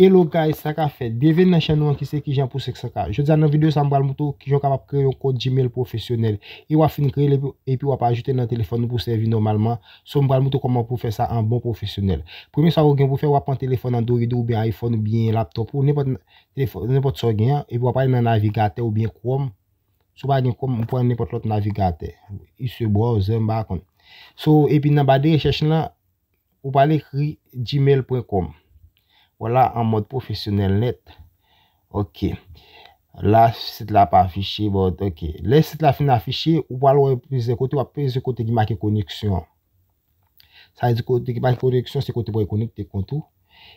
Hello guys, ça qu'a fait. Bienvenue dans la chaîne qui c'est qui j'en pour 500 k Je dis dans la vidéo ça me parle qui j'en capable créer un code Gmail professionnel. Et on va finir créer et puis on va ajouter dans téléphone pour servir normalement. Ça me parle comment pour faire ça en bon professionnel. Premier ça gain pour faire on prendre téléphone Android ou bien iPhone ou bien laptop ou n'importe téléphone n'importe ça hein. et puis on va aller dans navigateur ou bien Chrome. Sou pas gen Chrome pou an n'importe lot navigateur. Il se browser hein, va kon. So et puis la recherche, là, lan, ou pale gmail.com. Voilà en mode professionnel net. Ok. là c'est la pas affiché bon ok. Le la fin affiché, Ou alors côté pise côté, Ou côté qui marque connexion ça Sa di kote ki vous koneksyon. Se kote pou e le kontou.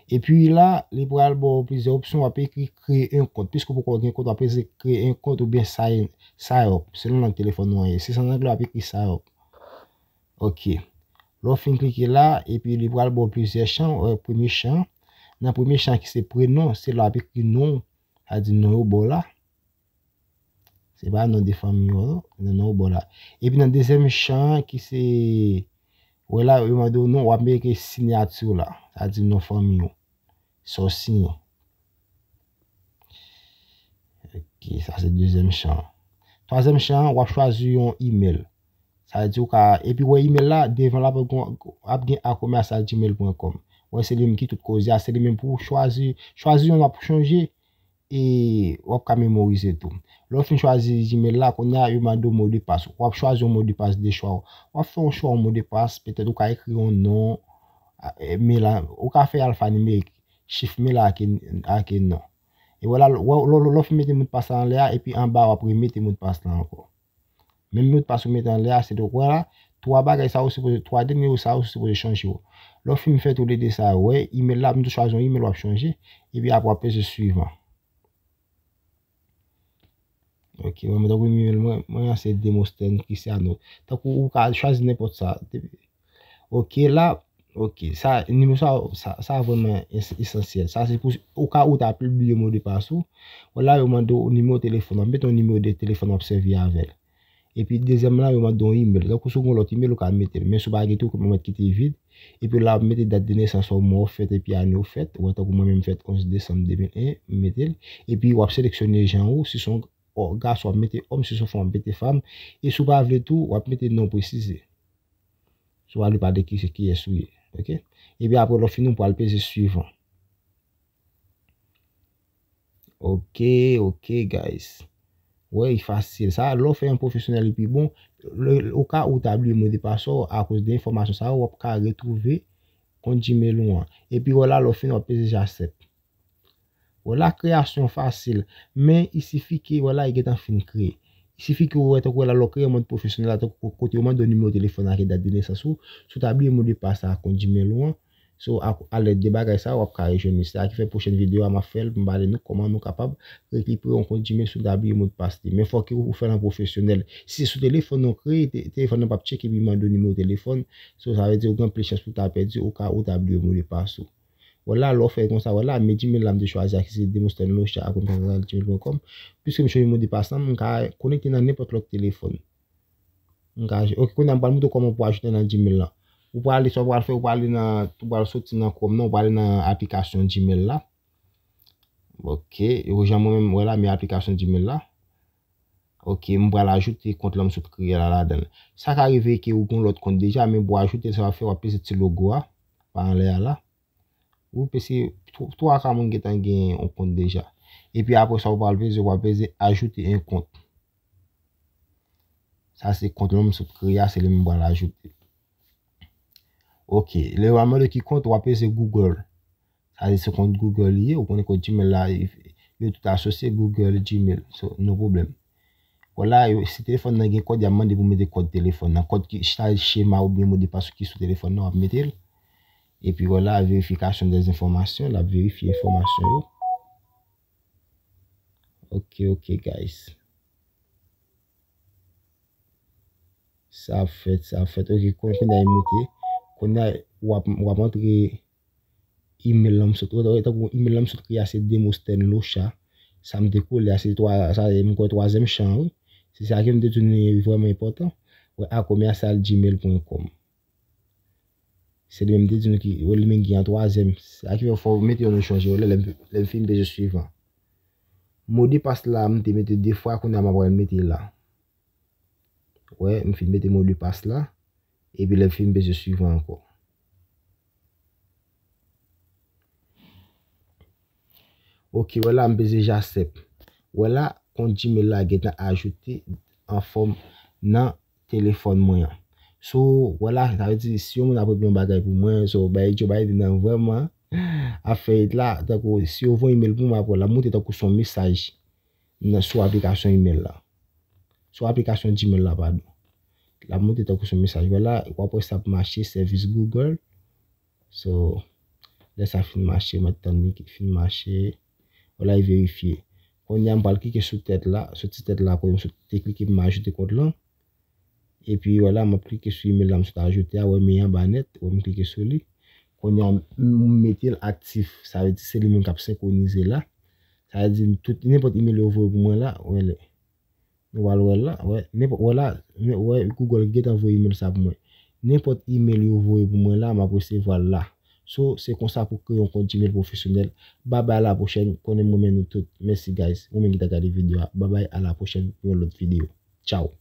la. bon créer un compte. Puisque compte un compte Ou bien ça sign Selon le téléphone c'est en anglais, Ok. l'offre fin là là et puis les pral bo plusieurs champs euh, premier champ dans le premier champ qui c'est prénom, c'est là avec nom. a dit non C'est pas nom de famille. Non au Et puis dans le deuxième champ qui c'est. Voilà, il m'a dit non, on signature là. Ça dit nom famille. Ça Ok, ça c'est le deuxième champ. Troisième champ, on choisir un email. Ça dit... ou et puis, ouais, email là, devant là, à commerce à ouais c'est le même qui tout cause c'est le même pour choisir choisir on a changé changer et on va mémoriser tout lorsqu'on choisit Gmail là qu'on a eu un mot de passe on va choisir un mot de passe des choix on va faire un choix un mot de passe peut-être on va écrire un nom ah, eh, mais là on fait faire alphanumérique chiffre mais là qui qui non et voilà l'offre met mettez mot de passe en l'air et puis en bas pris mettez mot de passe là encore même mot de passe vous mettez en l'air c'est de voilà 3 bagay sa ou se pou ze 3 den mi ou sa ou se pou ze chanj yo. Lofi mi fè tou de de sa ou e. Ime la mi tou chanj yo. Ime la wap chanj yo. Ibi a wap wap e se suivan. Ok. Mwen a se demo sten ki se an nou. Tak ou ou ka chanj ne pot sa. Ok la. Ok. Sa. Ni mou sa ou. Sa voun men esensyen. Sa se pou. Ou ka ou ta plubli ou mou de pa sou. Ou la ou mou an dou. Ni mou telefon an bet. Ou ni mou de telefon an observi an vel. et puis deuxième là m'a donné email donc second autre email le mettre mais sous tout comme mettre qui quitté vide et puis là mettre date de naissance pouvez fête et puis année au fête ou moi même fête 11 décembre 2001 mettre et puis on sélectionner gens ou si sont mettre si sont et pas tout on mettre non précisé pas de qui qui est souillé OK et puis après finit le suivant OK OK guys oui, facile. Ça, l'offre fait un professionnel et puis bon, au cas où tu as oublié mot à cause d'informations, ça, on peut retrouver qu'on dit loin. Et puis voilà, l'offre est déjà déjà Voilà, création facile. Mais il suffit que, voilà, il est en fin de créer. Il suffit que vous ayez créé un mode professionnel, à côté de un numéro de téléphone, à la date de naissance, sous oublier mon oublié de passe, à qu'on loin. So a lèd de bagay ça on que je Se a fait la prochaine vidéo à ma nous sommes capables de comment un compte récupérer d'abri Mais mais vous que vous Si c'est sur téléphone téléphone crée téléphone pas checker puis m'a donné nime téléphone téléphone ça veut dire ta au cas où d'abri de le Voilà, voilà l'offre faire voilà ça. Voilà, de choisir se qui à gmail.com. Puisque de passe je à ok comment gmail Ou pa li sa wal fè, ou pa li nan, ou pa li soti nan koum nan, ou pa li nan aplikasyon jimèl la. Ok, ou jan mwen mwen la, mwen aplikasyon jimèl la. Ok, mwen pa la ajouti, kont lom soukriya la la den. Sa ka rive ki ou kon lot kont deja, men mwen pa la ajouti, sa va fè wapize ti logo a, pan le a la. Ou pe si, tou a ka mwen getan gen yon kont deja. E pi apre sa wapal vize, wapize ajouti yon kont. Sa se kont lom soukriya, se lè mwen pa la ajouti. Ok, le moment qui compte, c'est Google. Ça c'est c'est compte Google lié ou qu'on Gmail là. Il y tout associé Google Gmail. Gmail. Non, problème. Voilà, si téléphone n'a pas de code diamant, vous mettez le code téléphone. Le code qui est le schéma ou bien le ne mettez pas ce qui le téléphone, mettez Et puis voilà, vérification des informations. La vérification des informations. Ok, ok, guys. Ça a fait, ça a fait. Ok, continuez à émouter. kon ya wap montre e-mail lam sot e-mail lam sot ki ase demo sten lo cha sa m dekou le ase m kon troazem chan wou se se akye m dekou nou yon yon yon yon yon yon yon akome ase al gmail pon kom se li m dekou nou ki wou li men gyan troazem akye m fò meti yon nou chanji wou le le film peje suivant mou di pas la m te meti di fwa kon ya m apwen meti la wè m film pe te mou di pas la et puis les films se suivent encore. Ok, voilà, je vais j'accepte. Voilà, on dit que la a ajouté en forme dans le téléphone moyen. So, voilà, ça veut dire si on a pas bien bagage pour moi, so, ben, je vais vraiment à faire là. Donc, si on voit un email pour moi, pour la montée, donc, son message dans application email là. Son application Gmail là, pardon la moto était ce message. Voilà, après ça marché service Google. So, là ça de marcher maintenant, il de marcher. Voilà, il quand On y a un balki qui est tête là, sur cette tête là, quand on se clique, il m'ajoute code là. Et puis voilà, pris clique sur email là, je ajouté à ouais, mais il y a un clique sur lui. Quand on y a un métier actif, ça veut dire c'est lui qui a synchronisé là. Ça veut dire tout n'importe email que vous pour moi là, ouais voilà ouais n'importe voilà ouais Google get envoyé email ça pour moi n'importe email vous voyez pour moi là m'a recevoir voilà so c'est comme ça pour que on continue professionnel bye bye à la prochaine connais moi nous tous merci guys vous m'avez regardé vidéo bye bye à la prochaine pour autre vidéo ciao